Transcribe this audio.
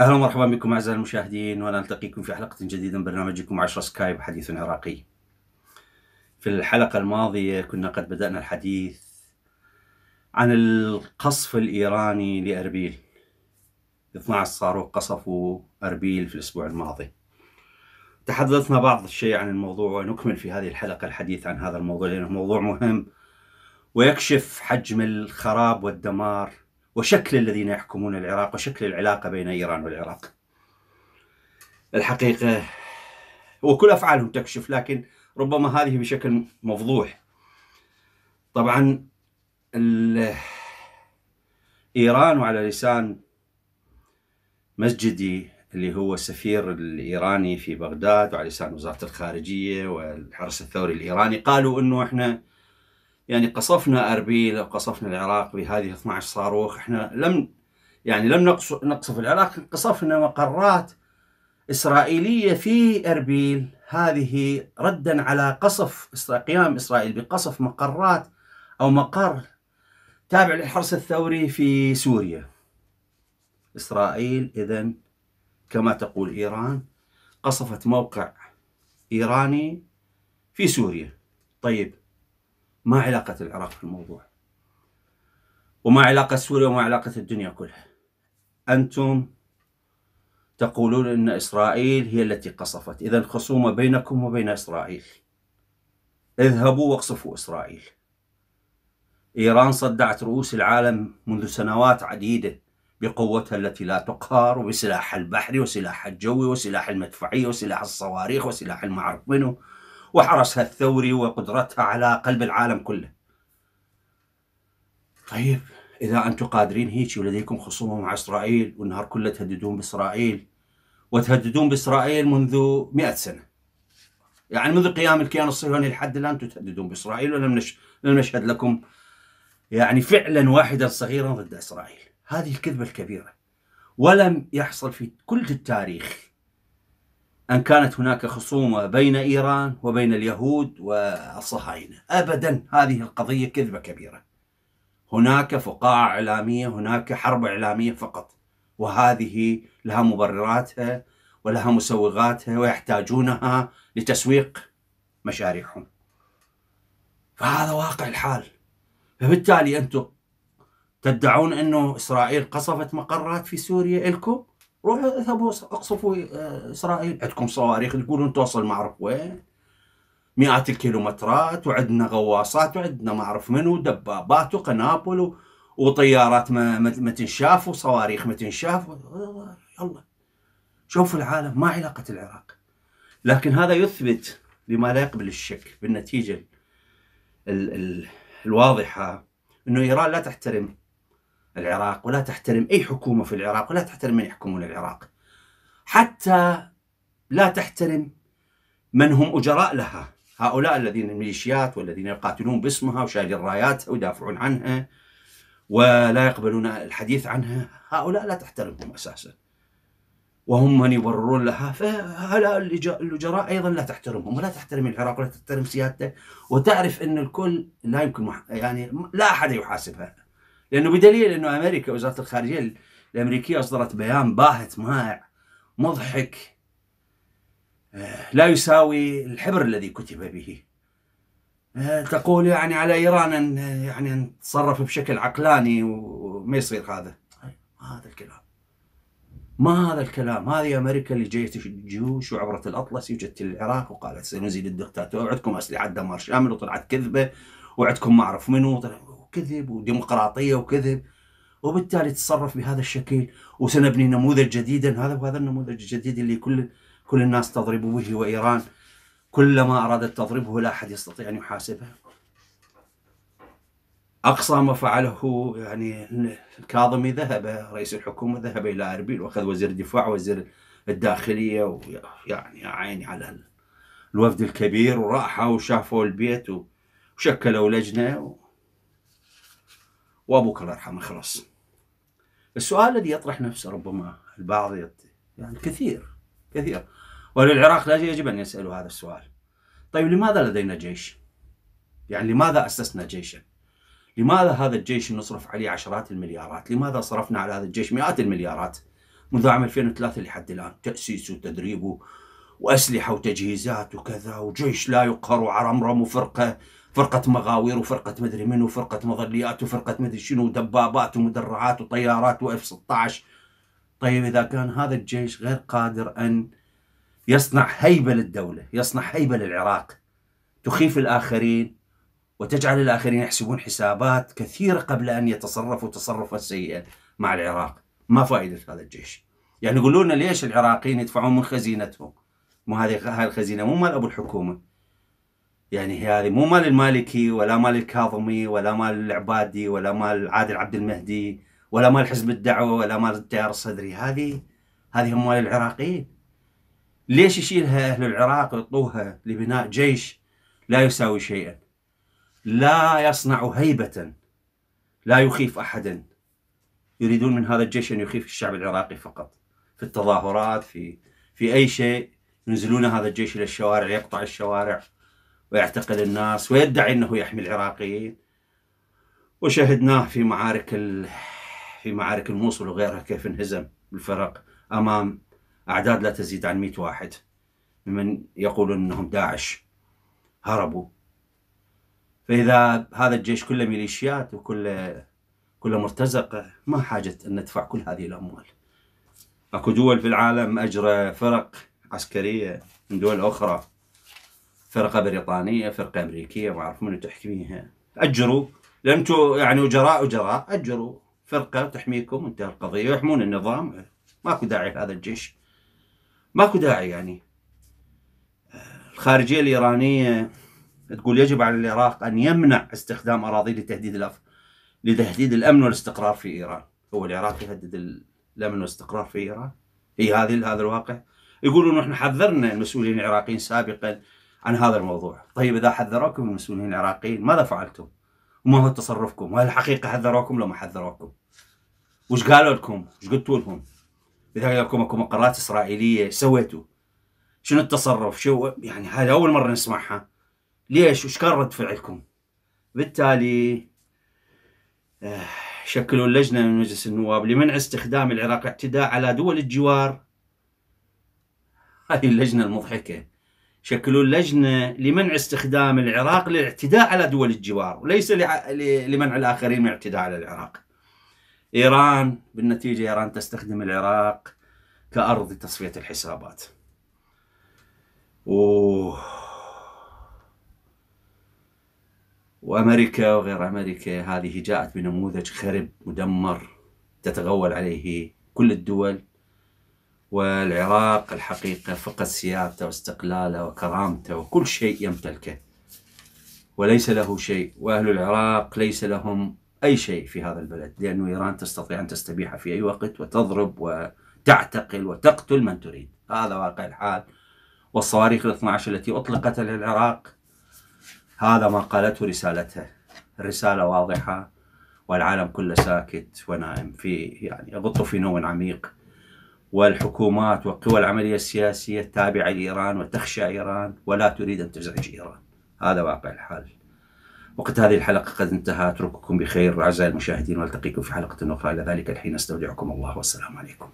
اهلا ومرحبا بكم اعزائي المشاهدين ونلتقيكم في حلقه جديده من برنامجكم 10 سكايب حديث عراقي. في الحلقه الماضيه كنا قد بدانا الحديث عن القصف الايراني لاربيل 12 صاروخ قصفوا أربيل في الأسبوع الماضي تحدثنا بعض الشيء عن الموضوع ونكمل في هذه الحلقة الحديث عن هذا الموضوع لأنه موضوع مهم ويكشف حجم الخراب والدمار وشكل الذين يحكمون العراق وشكل العلاقة بين إيران والعراق الحقيقة وكل أفعالهم تكشف لكن ربما هذه بشكل مفضوح طبعا إيران وعلى لسان مسجدي اللي هو السفير الايراني في بغداد وعلى لسان وزاره الخارجيه والحرس الثوري الايراني قالوا انه احنا يعني قصفنا اربيل وقصفنا العراق بهذه 12 صاروخ احنا لم يعني لم نقصف العراق قصفنا مقرات اسرائيليه في اربيل هذه ردا على قصف قيام اسرائيل بقصف مقرات او مقر تابع للحرس الثوري في سوريا إسرائيل إذا كما تقول إيران قصفت موقع إيراني في سوريا طيب ما علاقة العراق في الموضوع وما علاقة سوريا وما علاقة الدنيا كلها أنتم تقولون أن إسرائيل هي التي قصفت إذا خصومة بينكم وبين إسرائيل اذهبوا واقصفوا إسرائيل إيران صدعت رؤوس العالم منذ سنوات عديدة بقوتها التي لا تقهر وبسلاح البحري وسلاح الجوي وسلاح المدفعية وسلاح الصواريخ وسلاح المعرف منه وحرسها الثوري وقدرتها على قلب العالم كله طيب إذا أنتم قادرين هيك ولديكم خصومة مع إسرائيل والنهار كله تهددون بإسرائيل وتهددون بإسرائيل منذ مئة سنة يعني منذ قيام الكيان الصهيوني لحد الآن تهددون بإسرائيل ولم نشهد لكم يعني فعلا واحدا صغيرا ضد إسرائيل هذه الكذبة الكبيرة ولم يحصل في كل التاريخ أن كانت هناك خصومة بين إيران وبين اليهود والصهاينة أبدا هذه القضية كذبة كبيرة هناك فقاعة إعلامية هناك حرب إعلامية فقط وهذه لها مبرراتها ولها مسوغاتها ويحتاجونها لتسويق مشاريعهم فهذا واقع الحال فبالتالي أنتم تدعون انه اسرائيل قصفت مقرات في سوريا الكم روحوا اذهبوا اقصفوا آه، اسرائيل عندكم صواريخ تقولون توصل ما اعرف وين مئات الكيلومترات وعندنا غواصات وعندنا ما اعرف منو دبابات وقنابل وطيارات ما, ما تنشاف وصواريخ ما تنشاف يلا شوفوا العالم ما علاقه العراق لكن هذا يثبت لما لا يقبل الشك بالنتيجه الـ الـ الواضحه انه ايران لا تحترم العراق ولا تحترم أي حكومة في العراق ولا تحترم من يحكمون العراق حتى لا تحترم من هم أجراء لها هؤلاء الذين الميليشيات والذين يقاتلون باسمها وشايلين راياتها ويدافعون عنها ولا يقبلون الحديث عنها هؤلاء لا تحترمهم أساسا وهم من يبررون لها فهؤلاء الأجراء أيضا لا تحترمهم ولا تحترم العراق ولا تحترم سيادته وتعرف أن الكل لا يمكن يعني لا أحد يحاسبها لانه بدليل انه امريكا وزاره الخارجيه الامريكيه اصدرت بيان باهت مائع مضحك آه، لا يساوي الحبر الذي كتب به آه، تقول يعني على ايران ان آه، يعني ان تتصرف بشكل عقلاني وما يصير هذا طيب، ما هذا الكلام ما هذا الكلام هذه امريكا اللي جايه الجيوش وعبرت الاطلسي وجت العراق وقالت سنزيل الدكتاتور عندكم اسلحه دمار شامل وطلعت كذبه وعندكم ما اعرف منو كذب وديمقراطيه وكذب وبالتالي تصرف بهذا الشكل وسنبني نموذج جديدا هذا وهذا النموذج الجديد اللي كل كل الناس تضرب به وايران كلما ارادت تضربه لا احد يستطيع ان يحاسبه. اقصى ما فعله يعني الكاظمي ذهب رئيس الحكومه ذهب الى اربيل واخذ وزير الدفاع وزير الداخليه ويعني يا عيني على الوفد الكبير وراحوا وشافوا البيت وشكلوا لجنه وابوك الله يرحمه خلاص السؤال الذي يطرح نفسه ربما البعض يت... يعني كثير كثير وللعراق لا يجب ان يسالوا هذا السؤال طيب لماذا لدينا جيش؟ يعني لماذا اسسنا جيشا؟ لماذا هذا الجيش نصرف عليه عشرات المليارات؟ لماذا صرفنا على هذا الجيش مئات المليارات؟ منذ عام 2003 لحد الان تاسيسه وتدريبه واسلحه وتجهيزات وكذا وجيش لا يقهر وعرمرم وفرقه فرقه مغاوير وفرقه مدري من وفرقه مظليات وفرقه مدري شنو ودبابات ومدرعات وطيارات واف 16 طيب اذا كان هذا الجيش غير قادر ان يصنع هيبه للدوله، يصنع هيبه للعراق تخيف الاخرين وتجعل الاخرين يحسبون حسابات كثيره قبل ان يتصرفوا تصرفا سيئا مع العراق، ما فائده هذا الجيش؟ يعني يقولون ليش العراقيين يدفعون من خزينتهم؟ مو هذه هاي الخزينه مو مال ابو الحكومه يعني هذه مو مال المالكي ولا مال الكاظمي ولا مال العبادي ولا مال عادل عبد المهدي ولا مال حزب الدعوه ولا مال التيار الصدري هذه هذه اموال العراقيين ليش يشيلها اهل العراق ويعطوها لبناء جيش لا يساوي شيئا لا يصنع هيبه لا يخيف احدا يريدون من هذا الجيش ان يخيف الشعب العراقي فقط في التظاهرات في في اي شيء ينزلون هذا الجيش الى الشوارع يقطع الشوارع ويعتقل الناس ويدعي أنه يحمي العراقيين وشهدناه في معارك ال... في معارك الموصل وغيرها كيف انهزم الفرق أمام أعداد لا تزيد عن 100 واحد ممن يقولون أنهم داعش هربوا فإذا هذا الجيش كله ميليشيات وكله كله مرتزقة ما حاجة أن ندفع كل هذه الأموال أكو دول في العالم أجرى فرق عسكرية من دول أخرى فرقه بريطانيه فرقه امريكيه ما اعرف منو تحكميها اجروا لان انتم يعني وجراء وجراء اجروا فرقه تحميكم وانتهى القضيه يحمون النظام ماكو داعي هذا الجيش ماكو داعي يعني الخارجيه الايرانيه تقول يجب على العراق ان يمنع استخدام اراضي لتهديد الأف... لتهديد الامن والاستقرار في ايران هو العراق يهدد الامن والاستقرار في ايران هي هذه هذا الواقع يقولون احنا حذرنا المسؤولين العراقيين سابقا عن هذا الموضوع طيب إذا حذروكم المسؤولين العراقيين ماذا فعلتم وما هو تصرفكم وهل الحقيقة حذروكم لو ما حذروكم وش قالوا لكم وش قلتوا لهم إذا قالوا لكم اكو مقرات إسرائيلية سويتوا شنو التصرف شو يعني هذا أول مرة نسمعها ليش وش كان رد فعلكم بالتالي آه، شكلوا اللجنة من مجلس النواب لمنع استخدام العراق اعتداء على دول الجوار هذه اللجنة المضحكة شكلوا لجنة لمنع استخدام العراق للاعتداء على دول الجوار وليس لمنع الآخرين من الاعتداء على العراق إيران بالنتيجة إيران تستخدم العراق كأرض تصفية الحسابات أوه. وأمريكا وغير أمريكا هذه جاءت بنموذج خرب مدمر تتغول عليه كل الدول والعراق الحقيقة فقد سيادته واستقلاله وكرامته وكل شيء يمتلكه وليس له شيء وأهل العراق ليس لهم أي شيء في هذا البلد لأن إيران تستطيع أن تستبيح في أي وقت وتضرب وتعتقل وتقتل من تريد هذا واقع الحال والصواريخ ال 12 التي أطلقت للعراق هذا ما قالته رسالتها الرسالة واضحة والعالم كله ساكت ونائم في يعني يغط في نوم عميق والحكومات وقوى العملية السياسية التابعة لإيران وتخشى إيران ولا تريد أن تزعج إيران هذا واقع الحال وقت هذه الحلقة قد انتهى أترككم بخير أعزائي المشاهدين وألتقيكم في حلقة أخرى إلى ذلك الحين أستودعكم الله والسلام عليكم